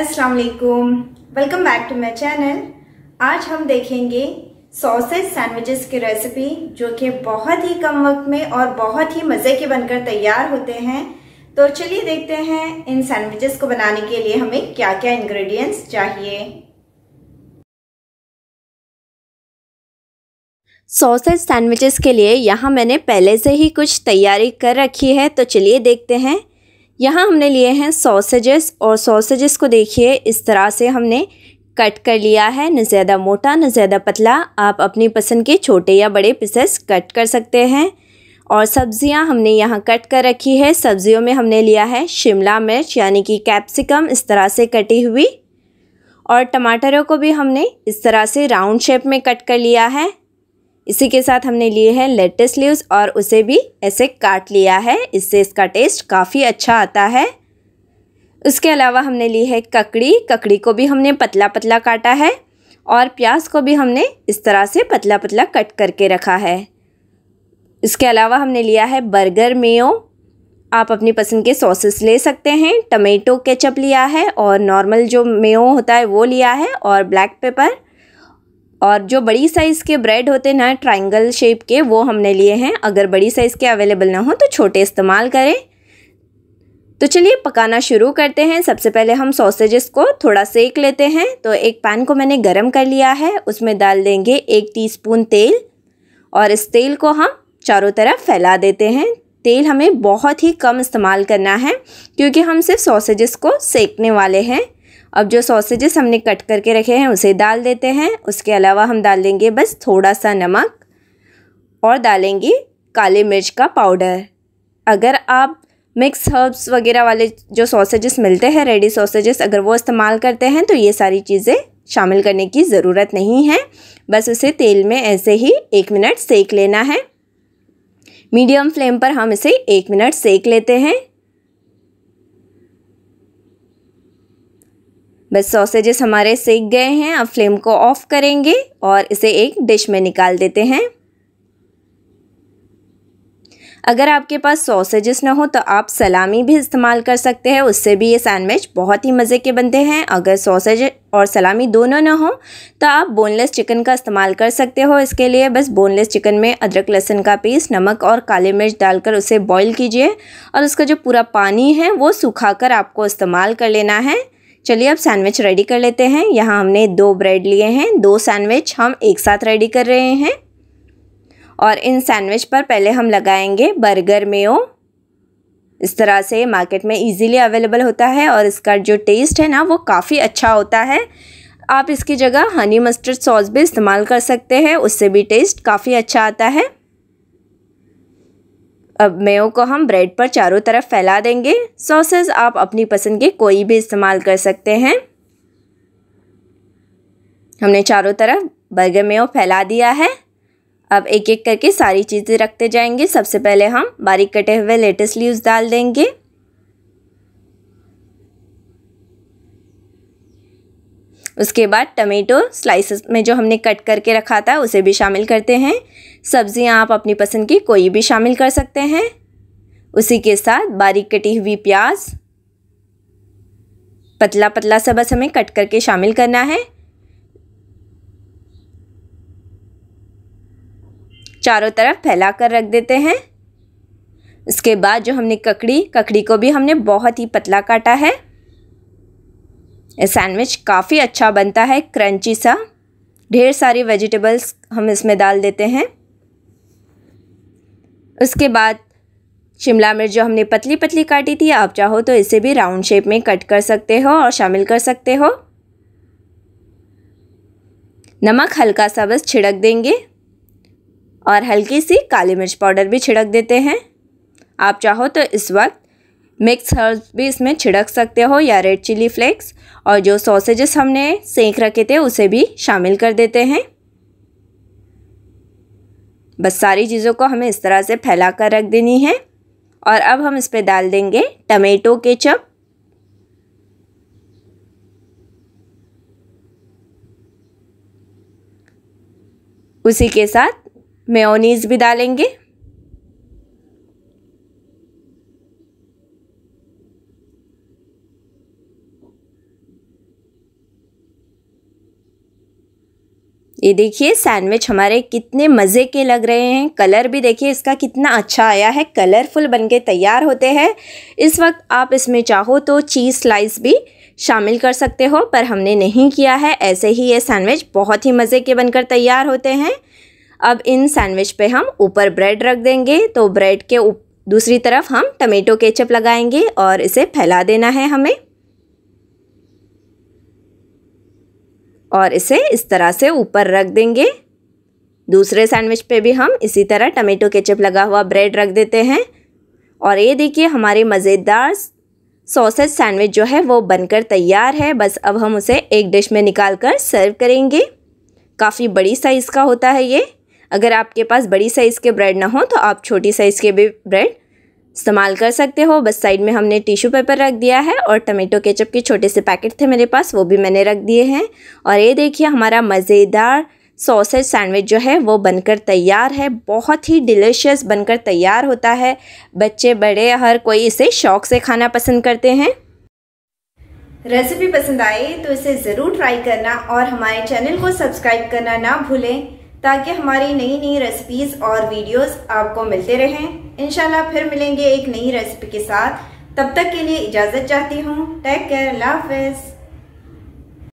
असलकुम welcome back to my channel आज हम देखेंगे सॉसेज सैंडविचेस की रेसिपी जो कि बहुत ही कम वक्त में और बहुत ही मज़े के बनकर तैयार होते हैं तो चलिए देखते हैं इन सैंडविचेस को बनाने के लिए हमें क्या क्या इंग्रेडिएंट्स चाहिए सॉसेज सैंडविचेस के लिए यहाँ मैंने पहले से ही कुछ तैयारी कर रखी है तो चलिए देखते हैं यहाँ हमने लिए हैं सॉसेजेस और सॉसेजेस को देखिए इस तरह से हमने कट कर लिया है न ज़्यादा मोटा न ज़्यादा पतला आप अपनी पसंद के छोटे या बड़े पीसेस कट कर सकते हैं और सब्ज़ियाँ हमने यहाँ कट कर रखी है सब्ज़ियों में हमने लिया है शिमला मिर्च यानी कि कैप्सिकम इस तरह से कटी हुई और टमाटरों को भी हमने इस तरह से राउंड शेप में कट कर लिया है इसी के साथ हमने लिए हैं लेटेस्ट लीव्स और उसे भी ऐसे काट लिया है इससे इसका टेस्ट काफ़ी अच्छा आता है उसके अलावा हमने ली है ककड़ी ककड़ी को भी हमने पतला पतला काटा है और प्याज को भी हमने इस तरह से पतला पतला कट करके रखा है इसके अलावा हमने लिया है बर्गर मेयो आप अपनी पसंद के सॉसेस ले सकते हैं टमेटो केचप लिया है और नॉर्मल जो मेयो होता है वो लिया है और ब्लैक पेपर और जो बड़ी साइज़ के ब्रेड होते हैं ना ट्राइंगल शेप के वो हमने लिए हैं अगर बड़ी साइज़ के अवेलेबल ना हो तो छोटे इस्तेमाल करें तो चलिए पकाना शुरू करते हैं सबसे पहले हम सॉसेजेस को थोड़ा सेक लेते हैं तो एक पैन को मैंने गरम कर लिया है उसमें डाल देंगे एक टीस्पून तेल और इस तेल को हम चारों तरफ फैला देते हैं तेल हमें बहुत ही कम इस्तेमाल करना है क्योंकि हम सिर्फ सॉसेजेस को सेकने वाले हैं अब जो सॉसेजेस हमने कट करके रखे हैं उसे डाल देते हैं उसके अलावा हम डाल देंगे बस थोड़ा सा नमक और डालेंगे काले मिर्च का पाउडर अगर आप मिक्स हर्ब्स वगैरह वाले जो सॉसेजेस मिलते हैं रेडी सॉसेजेस अगर वो इस्तेमाल करते हैं तो ये सारी चीज़ें शामिल करने की ज़रूरत नहीं है बस उसे तेल में ऐसे ही एक मिनट सेक लेना है मीडियम फ्लेम पर हम इसे एक मिनट सेक लेते हैं बस सॉसेजेस हमारे सेक गए हैं अब फ्लेम को ऑफ़ करेंगे और इसे एक डिश में निकाल देते हैं अगर आपके पास सॉसेजेस ना हो तो आप सलामी भी इस्तेमाल कर सकते हैं उससे भी ये सैंडविच बहुत ही मज़े के बनते हैं अगर सॉसेज और सलामी दोनों ना हो तो आप बोनलेस चिकन का इस्तेमाल कर सकते हो इसके लिए बस बोनलेस चिकन में अदरक लहसुन का पीस नमक और काली मिर्च डालकर उसे बॉईल कीजिए और उसका जो पूरा पानी है वो सूखा आपको इस्तेमाल कर लेना है चलिए अब सैंडविच रेडी कर लेते हैं यहाँ हमने दो ब्रेड लिए हैं दो सैंडविच हम एक साथ रेडी कर रहे हैं और इन सैंडविच पर पहले हम लगाएंगे बर्गर मेयो इस तरह से मार्केट में इजीली अवेलेबल होता है और इसका जो टेस्ट है ना वो काफ़ी अच्छा होता है आप इसकी जगह हनी मस्टर्ड सॉस भी इस्तेमाल कर सकते हैं उससे भी टेस्ट काफ़ी अच्छा आता है अब मेयो को हम ब्रेड पर चारों तरफ फैला देंगे सॉसेस आप अपनी पसंद के कोई भी इस्तेमाल कर सकते हैं हमने चारों तरफ बर्गर मेयो फैला दिया है अब एक एक करके सारी चीज़ें रखते जाएंगे सबसे पहले हम बारीक कटे हुए लेटेस्ट लीव्स डाल देंगे उसके बाद टमेटो स्लाइसेस में जो हमने कट करके रखा था उसे भी शामिल करते हैं सब्ज़ियाँ आप अपनी पसंद की कोई भी शामिल कर सकते हैं उसी के साथ बारीक कटी हुई प्याज पतला पतला सा बस हमें कट करके शामिल करना है चारों तरफ फैला कर रख देते हैं इसके बाद जो हमने ककड़ी ककड़ी को भी हमने बहुत ही पतला काटा है सैंडविच काफ़ी अच्छा बनता है क्रंची सा ढेर सारी वेजिटेबल्स हम इसमें डाल देते हैं उसके बाद शिमला मिर्च जो हमने पतली पतली काटी थी आप चाहो तो इसे भी राउंड शेप में कट कर सकते हो और शामिल कर सकते हो नमक हल्का सा बस छिड़क देंगे और हल्की सी काली मिर्च पाउडर भी छिड़क देते हैं आप चाहो तो इस वक्त मिक्स हर्ब्स भी इसमें छिड़क सकते हो या रेड चिली फ्लेक्स और जो सॉसेजेस हमने सेंक रखे थे उसे भी शामिल कर देते हैं बस सारी चीज़ों को हमें इस तरह से फैला कर रख देनी है और अब हम इस पर डाल देंगे टमेटो केचप उसी के साथ मेयोनीज़ भी डालेंगे ये देखिए सैंडविच हमारे कितने मज़े के लग रहे हैं कलर भी देखिए इसका कितना अच्छा आया है कलरफुल बनके तैयार होते हैं इस वक्त आप इसमें चाहो तो चीज़ स्लाइस भी शामिल कर सकते हो पर हमने नहीं किया है ऐसे ही ये सैंडविच बहुत ही मज़े के बनकर तैयार होते हैं अब इन सैंडविच पे हम ऊपर ब्रेड रख देंगे तो ब्रेड के दूसरी तरफ हम टमेटो केचप लगाएंगे और इसे फैला देना है हमें और इसे इस तरह से ऊपर रख देंगे दूसरे सैंडविच पे भी हम इसी तरह टमेटो केचप लगा हुआ ब्रेड रख देते हैं और ये देखिए हमारे मज़ेदार सॉसेज सैंडविच जो है वो बनकर तैयार है बस अब हम उसे एक डिश में निकाल कर सर्व करेंगे काफ़ी बड़ी साइज़ का होता है ये अगर आपके पास बड़ी साइज़ के ब्रेड ना हो तो आप छोटी साइज़ के भी ब्रेड इस्तेमाल कर सकते हो बस साइड में हमने टिश्यू पेपर रख दिया है और टमेटो केचप के छोटे से पैकेट थे मेरे पास वो भी मैंने रख दिए हैं और ये देखिए हमारा मज़ेदार सॉसेज सैंडविच जो है वो बनकर तैयार है बहुत ही डिलिशियस बनकर तैयार होता है बच्चे बड़े हर कोई इसे शौक से खाना पसंद करते हैं रेसिपी पसंद आए तो इसे ज़रूर ट्राई करना और हमारे चैनल को सब्सक्राइब करना ना भूलें ताकि हमारी नई नई रेसिपीज़ और वीडियोस आपको मिलते रहें इनशाला फिर मिलेंगे एक नई रेसिपी के साथ तब तक के लिए इजाज़त चाहती हूँ टेक केयर लाफिज़